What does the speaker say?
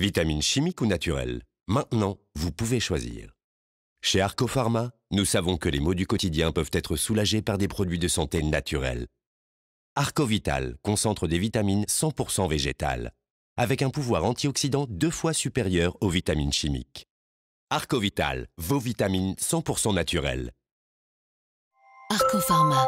Vitamines chimiques ou naturelles Maintenant, vous pouvez choisir. Chez Arcopharma, nous savons que les maux du quotidien peuvent être soulagés par des produits de santé naturels. Arcovital concentre des vitamines 100% végétales, avec un pouvoir antioxydant deux fois supérieur aux vitamines chimiques. Arcovital, vos vitamines 100% naturelles. Arcopharma.